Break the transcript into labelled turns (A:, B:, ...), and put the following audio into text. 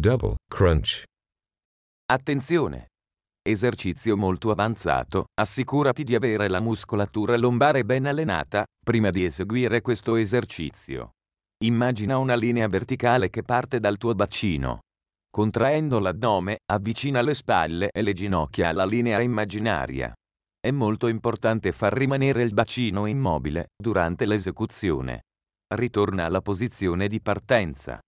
A: Double crunch.
B: Attenzione! Esercizio molto avanzato, assicurati di avere la muscolatura lombare ben allenata, prima di eseguire questo esercizio. Immagina una linea verticale che parte dal tuo bacino. Contraendo l'addome, avvicina le spalle e le ginocchia alla linea immaginaria. È molto importante far rimanere il bacino immobile durante l'esecuzione. Ritorna alla posizione di partenza.